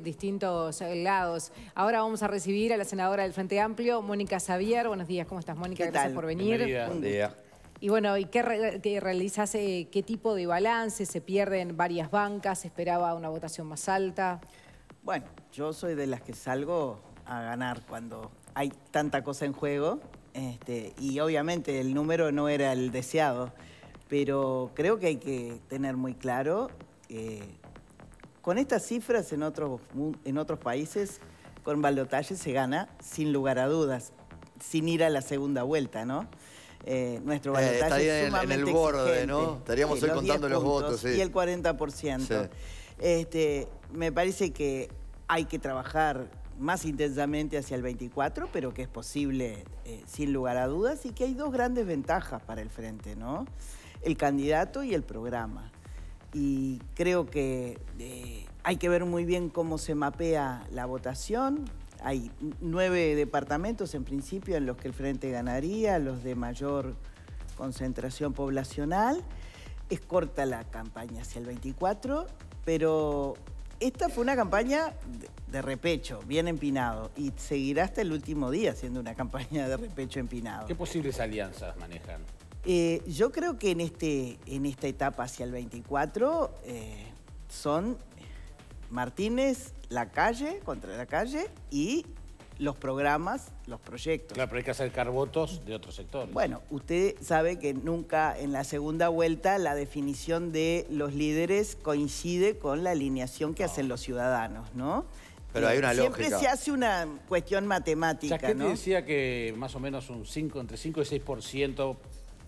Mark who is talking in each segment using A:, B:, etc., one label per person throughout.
A: distintos lados. Ahora vamos a recibir a la senadora del Frente Amplio, Mónica Xavier. Buenos días, ¿cómo estás, Mónica? Gracias por venir. Buen día. Y bueno, ¿y qué, realizas? Eh, ¿Qué tipo de balance? ¿Se pierden varias bancas? ¿Se esperaba una votación más alta? Bueno, yo soy de las que salgo a ganar cuando hay tanta cosa en juego. Este, y obviamente el número no era el deseado, pero creo que hay que tener muy claro... que eh, con estas cifras en otros, en otros países, con balotaje se gana sin lugar a dudas, sin ir a la segunda vuelta, ¿no? Eh, nuestro eh, balotaje está en el borde, ¿no? Estaríamos contando los votos, Y el 40%. Este, me parece que hay que trabajar más intensamente hacia el 24, pero que es posible eh, sin lugar a dudas y que hay dos grandes ventajas para el frente, ¿no? El candidato y el programa. Y creo que hay que ver muy bien cómo se mapea la votación. Hay nueve departamentos en principio en los que el Frente ganaría, los de mayor concentración poblacional. Es corta la campaña hacia el 24, pero esta fue una campaña de repecho, bien empinado, y seguirá hasta el último día siendo una campaña de repecho empinado. ¿Qué posibles alianzas manejan? Eh, yo creo que en, este, en esta etapa hacia el 24 eh, son Martínez, la calle, contra la calle y los programas,
B: los proyectos. Claro, pero hay que acercar votos de otros sectores. Bueno,
A: usted sabe que nunca en la segunda vuelta la definición de los líderes coincide con la alineación que hacen los ciudadanos, ¿no? Pero hay una Siempre se hace una cuestión matemática, ¿no?
B: decía que más o menos un 5, entre 5 y 6%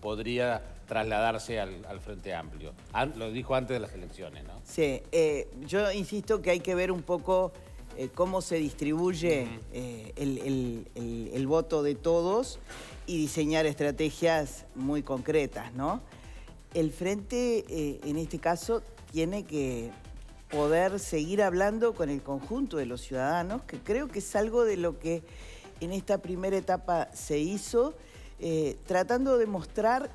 B: podría trasladarse al, Frente Amplio. lo dijo antes de las elecciones, ¿no?
A: Sí, eh, yo insisto que hay que ver un poco eh, cómo se distribuye eh, el, voto de todos y diseñar estrategias muy concretas, ¿no? El Frente, en este caso, tiene que poder seguir hablando con el conjunto de los ciudadanos, que creo que es algo de lo que en esta primera etapa se hizo eh, tratando de mostrar,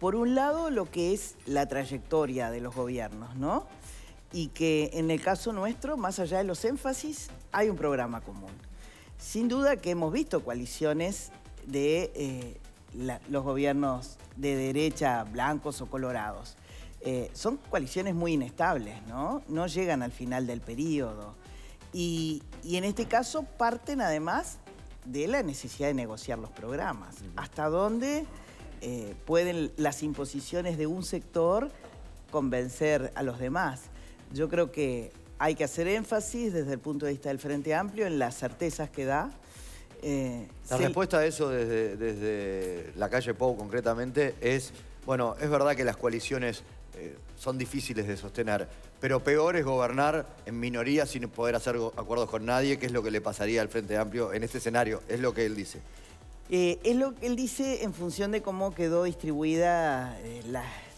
A: por un lado, lo que es la trayectoria de los gobiernos, ¿no? Y que en el caso nuestro, más allá de los énfasis, hay un programa común. Sin duda que hemos visto coaliciones de eh, los gobiernos de derecha, blancos o colorados. Eh, son coaliciones muy inestables, ¿no? No llegan al final del periodo. y en este caso parten además de la necesidad de negociar los programas. Hasta dónde eh, pueden las imposiciones de un sector convencer a los demás. Yo creo que hay que hacer énfasis desde el punto de vista del Frente Amplio en las certezas que da. Eh, la
C: respuesta a eso desde, desde, la calle Pau, concretamente es, bueno, es verdad que las coaliciones eh, son difíciles de sostener, pero peor es gobernar en minoría sin poder hacer acuerdos con nadie, que es lo que le pasaría al Frente Amplio en este escenario, es lo que él dice.
A: Eh, es lo que él dice en función de cómo quedó distribuida eh,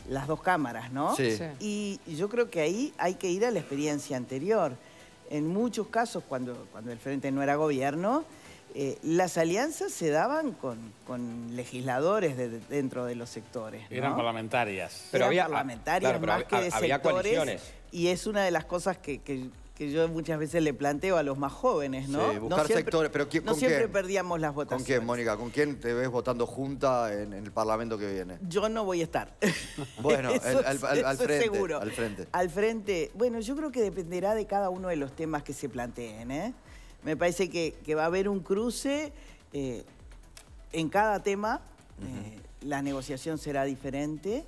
A: las dos cámaras, ¿no? Sí. Y yo creo que ahí hay que ir a la experiencia anterior. En muchos casos, cuando, cuando el Frente no era gobierno, eh, las alianzas se daban con, con legisladores de, dentro de los sectores. Eran
B: parlamentarias. Pero Eran había, ah, parlamentarias más que de Coaliciones.
A: Y es una de las cosas que, yo muchas veces le planteo a los más jóvenes, ¿no? Sí, buscar sectores, pero No siempre perdíamos las votaciones. ¿Con quién,
C: Mónica? ¿Con quién te ves votando junta en, el Parlamento que viene?
A: Yo no voy a estar.
C: Bueno, al, al, al, frente, seguro. al frente.
A: Al frente. Bueno, yo creo que dependerá de cada uno de los temas que se planteen, ¿eh? Me parece que, va a haber un cruce eh, en cada tema. Eh, la negociación será diferente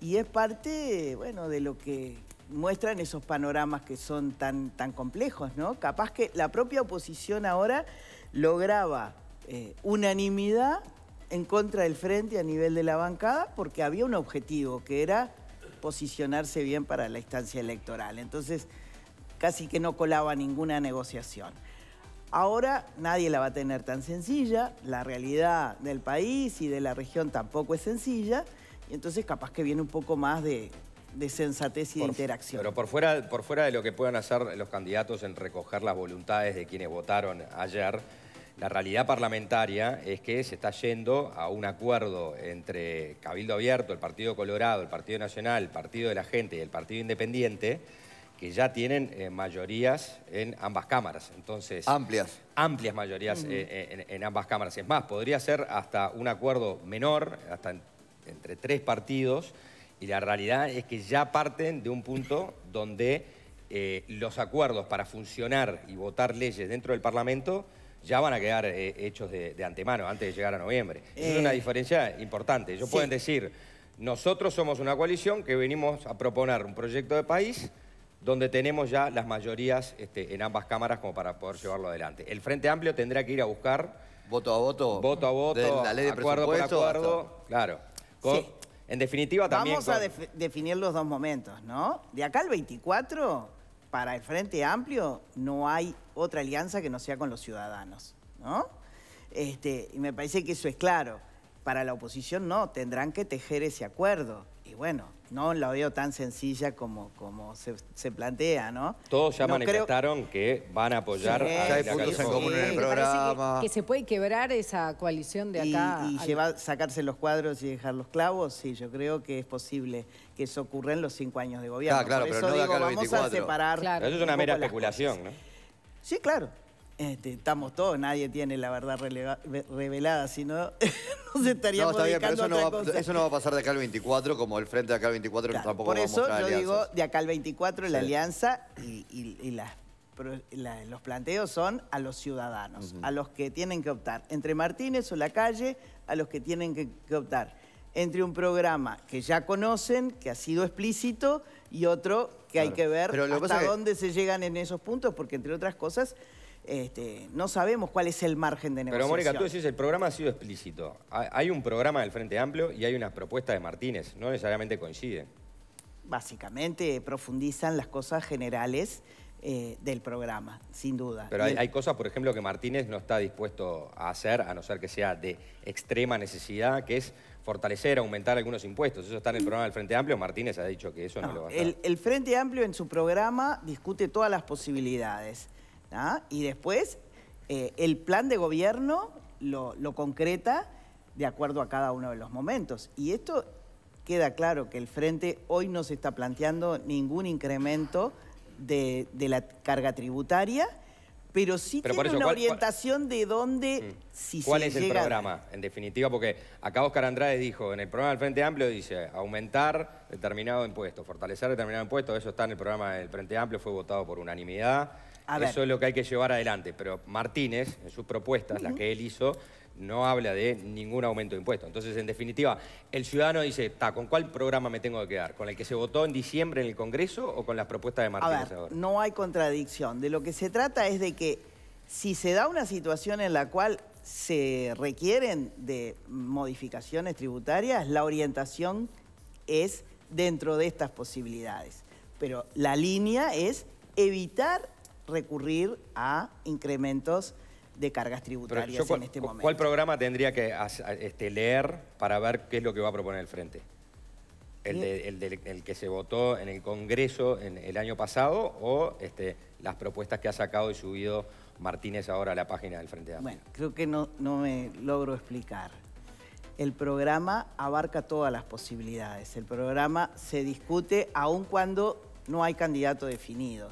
A: y es parte, bueno, de lo que muestran esos panoramas que son tan, tan complejos, ¿no? Capaz que la propia oposición ahora lograba eh, unanimidad en contra del frente a nivel de la bancada porque había un objetivo que era posicionarse bien para la instancia electoral. Entonces, casi que no colaba ninguna negociación. Ahora nadie la va a tener tan sencilla, la realidad del país y de la región tampoco es sencilla, y entonces capaz que viene un poco más de, de sensatez y de interacción. Pero
B: por fuera, por fuera de lo que puedan hacer los candidatos en recoger las voluntades de quienes votaron ayer, la realidad parlamentaria es que se está yendo a un acuerdo entre Cabildo Abierto, el Partido Colorado, el Partido Nacional, el Partido de la Gente y el Partido Independiente, que ya tienen eh, mayorías en ambas cámaras. Entonces, amplias. Amplias mayorías eh, en, ambas cámaras. Es más, podría ser hasta un acuerdo menor, hasta entre tres partidos, y la realidad es que ya parten de un punto donde eh, los acuerdos para funcionar y votar leyes dentro del Parlamento ya van a quedar eh, hechos de, antemano antes de llegar a noviembre. Es una eh, diferencia importante. Ellos pueden decir, nosotros somos una coalición que venimos a proponer un proyecto de país donde tenemos ya las mayorías este, en ambas cámaras como para poder llevarlo adelante. El Frente Amplio tendrá que ir a buscar... Voto a voto. Voto a voto, la ley de acuerdo por acuerdo. Claro. sí. En definitiva también... Vamos a
A: definir los dos momentos, ¿no? De acá al 24, para el Frente Amplio, no hay otra alianza que no sea con los ciudadanos, ¿no? Este, y me parece que eso es claro. Para la oposición no, tendrán que tejer ese acuerdo. Y bueno, no la veo tan sencilla como, como se, plantea, ¿no? Todos ya manifestaron
B: que van a apoyar a la puntos en común en el programa. Que,
A: se puede quebrar esa coalición de acá. Y, sacarse los cuadros y dejar los clavos, sí, yo creo que es posible que eso ocurra en los cinco años de gobierno. Ah, claro, pero eso no vamos a separar. Eso es una mera
B: especulación, ¿no?
A: Sí, claro. Este, estamos todos, nadie tiene la verdad revelada, sino
C: estaríamos no, eso, no va, eso no va a pasar de acá al 24, como el frente de acá al 24 tampoco Por eso Por eso yo digo,
A: de acá al 24 la alianza y, los planteos son a los ciudadanos, a los que tienen que optar entre Martínez o la calle, a los que tienen que, optar entre un programa que ya conocen, que ha sido explícito, y otro que hay que ver hasta dónde se llegan en esos puntos, porque entre otras cosas este, no sabemos cuál es el margen de negociación. Pero Mónica, tú decís, el
B: programa ha sido explícito. Hay un programa del Frente Amplio y hay una propuesta de Martínez. No necesariamente coinciden.
A: Básicamente profundizan las cosas generales eh, del programa, sin duda. Pero hay,
B: cosas, por ejemplo, que Martínez no está dispuesto a hacer, a no ser que sea de extrema necesidad, que es fortalecer, aumentar algunos impuestos. Eso está en el programa del Frente Amplio. Martínez ha dicho que eso no, lo va a hacer.
A: el Frente Amplio en su programa discute todas las posibilidades. ¿ah? Y después eh, el plan de gobierno lo, concreta de acuerdo a cada uno de los momentos. Y esto queda claro que el Frente hoy no se está planteando ningún incremento de, la carga
B: tributaria, pero sí tiene una
A: orientación de dónde, mm. si ¿Cuál es el programa,
B: en definitiva? Porque acá Oscar Andrade dijo, en el programa del Frente Amplio dice aumentar determinado impuesto, fortalecer determinado impuesto, eso está en el programa del Frente Amplio, fue votado por unanimidad. Eso es lo que hay que llevar adelante. Pero Martínez, en sus propuestas, las que él hizo, no habla de ningún aumento de impuestos. Entonces, en definitiva, el ciudadano dice, Ta, ¿con cuál programa me tengo que quedar? ¿Con el que se votó en diciembre en el Congreso o con las propuestas de Martínez ahora?
A: No hay contradicción. De lo que se trata es de que si se da una situación en la cual se requieren de modificaciones tributarias, la orientación es dentro de estas posibilidades. Pero la línea es evitar recurrir a incrementos de cargas tributarias en este momento. ¿Cuál
B: programa tendría que este, leer para ver qué es lo que va a proponer el Frente? ¿El, que se votó en el Congreso el año pasado o este, las propuestas que ha sacado y subido Martínez ahora a la página del Frente Bueno,
A: creo que no, no me logro explicar. El programa abarca todas las posibilidades. El programa se discute aun cuando no hay candidato definido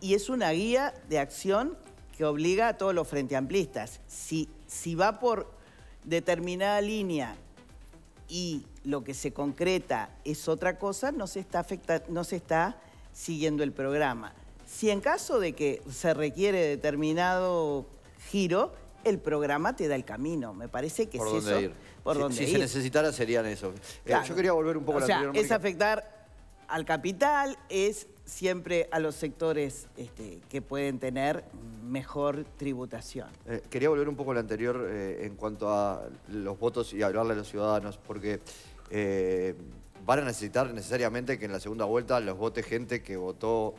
A: y es una guía de acción que obliga a todos los frente amplistas. Si, si va por determinada línea y lo que se concreta es otra cosa, no se está, no se está siguiendo el programa. Si en caso de que se requiere determinado giro, el programa te da el camino. Me parece que por es eso. Por si, donde si se
C: necesitara serían eso. Eh, yo quería volver un poco a la Es
A: afectar al capital, es siempre a los sectores este, que pueden tener mejor tributación.
C: Eh, quería volver un poco a lo anterior eh, en cuanto a los votos y hablarle a los ciudadanos, porque eh, van a necesitar necesariamente que en la segunda vuelta los vote gente que votó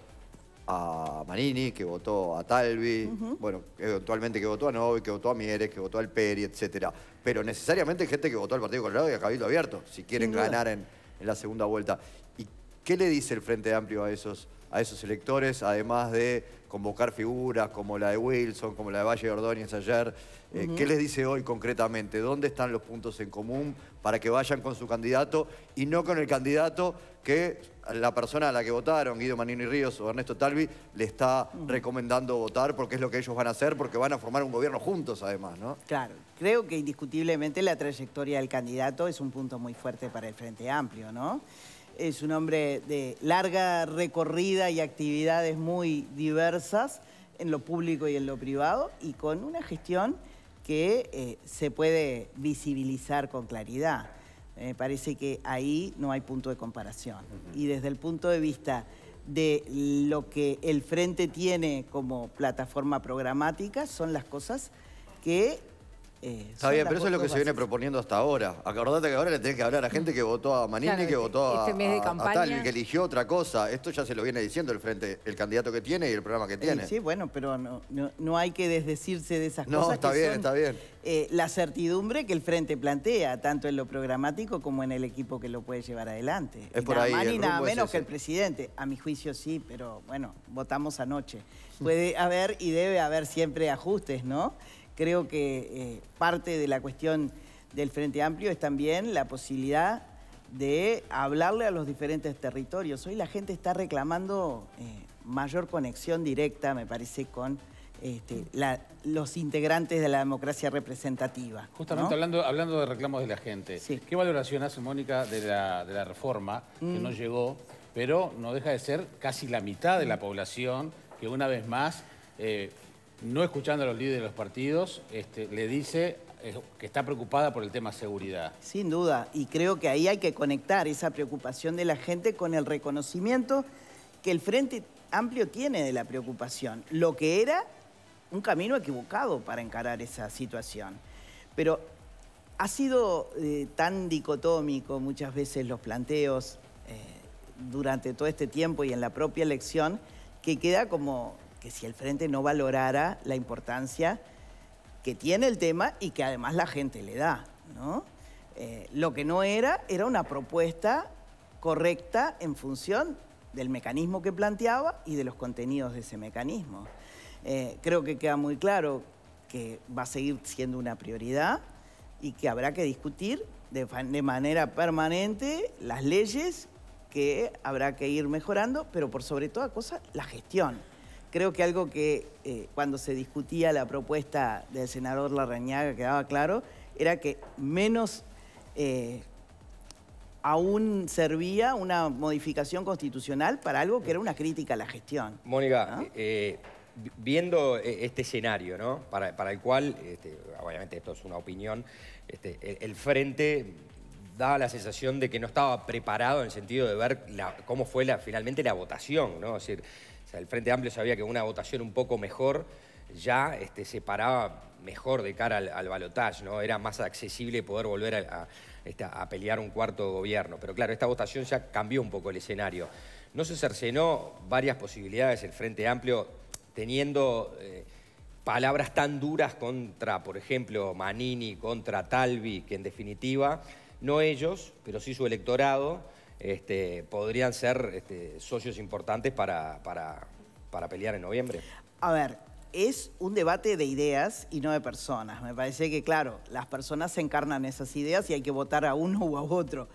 C: a Manini, que votó a Talvi, bueno, eventualmente que votó a Novi, que votó a Mieres, que votó al Peri, etc. Pero necesariamente gente que votó al Partido Colorado y a Cabildo Abierto, si quieren ganar en la segunda vuelta. ¿Qué le dice el Frente Amplio a esos, a esos electores, además de convocar figuras como la de Wilson, como la de Valle de Ordóñez ayer? Eh, ¿Qué les dice hoy concretamente? ¿Dónde están los puntos en común para que vayan con su candidato y no con el candidato que la persona a la que votaron, Guido Manini Ríos o Ernesto Talvi, le está recomendando votar porque es lo que ellos van a hacer, porque van a formar un gobierno juntos además, ¿no? Claro, creo que
A: indiscutiblemente la trayectoria del candidato es un punto muy fuerte para el Frente Amplio, ¿no? es un hombre de larga recorrida y actividades muy diversas en lo público y en lo privado y con una gestión que eh, se puede visibilizar con claridad. Me parece que ahí no hay punto de comparación. Y desde el punto de vista de lo que el Frente tiene como plataforma programática, son las cosas que eh, está bien, pero eso es lo que se viene
C: proponiendo hasta ahora. Acordate que ahora le tenés que hablar a gente que votó a Manini, que este- votó a, este tal, que eligió otra cosa. Esto ya se lo viene diciendo el frente, el candidato que tiene y el programa que eh, tiene. sí,
A: bueno, pero no, hay que desdecirse de esas cosas. No, está bien, está eh, bien. la certidumbre que el frente plantea, tanto en lo programático como en el equipo que lo puede llevar adelante. Es por ahí, nada menos que el presidente. A mi juicio sí, pero bueno, votamos anoche. Puede haber y debe haber siempre ajustes, ¿no? Creo que eh, parte de la cuestión del Frente Amplio es también la posibilidad de hablarle a los diferentes territorios. Hoy la gente está reclamando eh, mayor conexión directa, me parece, con este, los integrantes de la democracia representativa.
B: Justamente hablando, hablando de reclamos de la gente, ¿qué valoración hace Mónica de la, reforma que mm. no llegó, pero no deja de ser casi la mitad de la mm. población que una vez más... Eh, no escuchando a los líderes de los partidos, este, le dice eh, que está preocupada por el tema seguridad.
A: Sin duda, y creo que ahí hay que conectar esa preocupación de la gente con el reconocimiento que el Frente Amplio tiene de la preocupación, lo que era un camino equivocado para encarar esa situación. Pero ha sido eh, tan dicotómico muchas veces los planteos eh, durante todo este tiempo y en la propia elección que queda como que si el frente no valorara la importancia que tiene el tema y que además la gente le da, eh, lo que no era, era una propuesta correcta en función del mecanismo que planteaba y de los contenidos de ese mecanismo. Eh, creo que queda muy claro que va a seguir siendo una prioridad y que habrá que discutir de, de manera permanente las leyes que habrá que ir mejorando, pero por sobre toda cosa, la gestión. Creo que algo que eh, cuando se discutía la propuesta del senador Larrañaga quedaba claro era que menos eh, aún servía una modificación constitucional para algo que era una crítica a la gestión.
B: Mónica, eh, viendo este escenario, ¿no? Para, el cual, este, obviamente esto es una opinión, este, el, Frente daba la sensación de que no estaba preparado en el sentido de ver cómo fue finalmente la votación, ¿no? decir, el Frente Amplio sabía que una votación un poco mejor ya este, se paraba mejor de cara al, balotage, balotaje, ¿no? Era más accesible poder volver este, a, pelear un cuarto gobierno. Pero claro, esta votación ya cambió un poco el escenario. No se cercenó varias posibilidades el Frente Amplio teniendo eh, palabras tan duras contra, por ejemplo, Manini, contra Talvi, que en definitiva no ellos, pero sí su electorado, este, podrían ser este, socios importantes para, para, para pelear en noviembre.
A: A ver, es un debate de ideas y no de personas. Me parece que, claro, las personas se encarnan esas ideas y hay que votar a uno u a otro.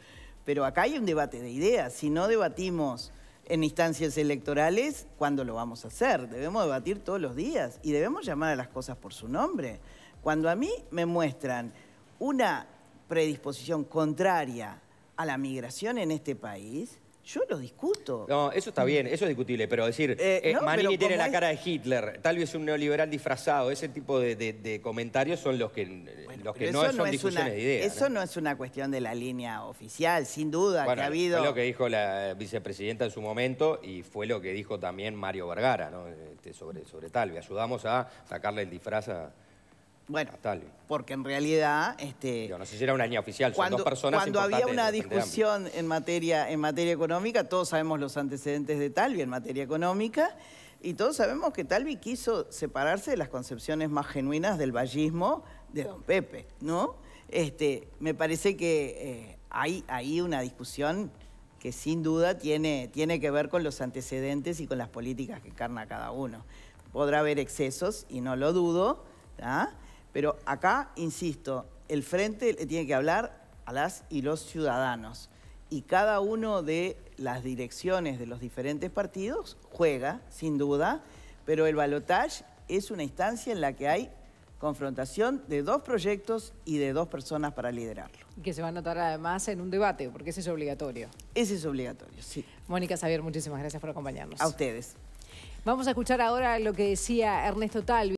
A: Pero acá hay un debate de ideas. Si no debatimos en instancias electorales, ¿cuándo lo vamos a hacer? Debemos debatir todos los días y debemos llamar a las cosas por su nombre. Cuando a mí me muestran una predisposición contraria a la migración en este país, yo lo discuto.
B: No, eso está bien, eso es discutible, pero decir, eh, eh tiene la cara de Hitler, tal vez un neoliberal disfrazado, ese tipo de, comentarios son los que, eh, no son discusiones de ideas. Eso
A: ¿no? es una cuestión de la línea oficial, sin duda que ha habido... fue lo que
B: dijo la vicepresidenta en su momento y fue lo que dijo también Mario Vergara ¿no? Este, sobre, sobre Talvi. Ayudamos a sacarle el disfraz a bueno, porque en realidad... Este, Yo no sé si era una línea oficial, cuando, son dos personas Cuando había una discusión
A: en materia, en materia económica, todos sabemos los antecedentes de Talvi en materia económica, y todos sabemos que Talvi quiso separarse de las concepciones más genuinas del vallismo de Don Pepe, ¿no? Este, me parece que eh, hay ahí una discusión que sin duda tiene, tiene que ver con los antecedentes y con las políticas que encarna cada uno. Podrá haber excesos, y no lo dudo, ¿ah? Pero acá, insisto, el frente le tiene que hablar a las y los ciudadanos. Y cada uno de las direcciones de los diferentes partidos juega, sin duda, pero el balotaje es una instancia en la que hay confrontación de dos proyectos y de dos personas para liderarlo. Y que se va a notar además en un debate, porque ese es obligatorio. Ese es obligatorio, sí. Mónica Xavier, muchísimas gracias por acompañarnos. A ustedes. Vamos a escuchar ahora lo que decía Ernesto Talvi.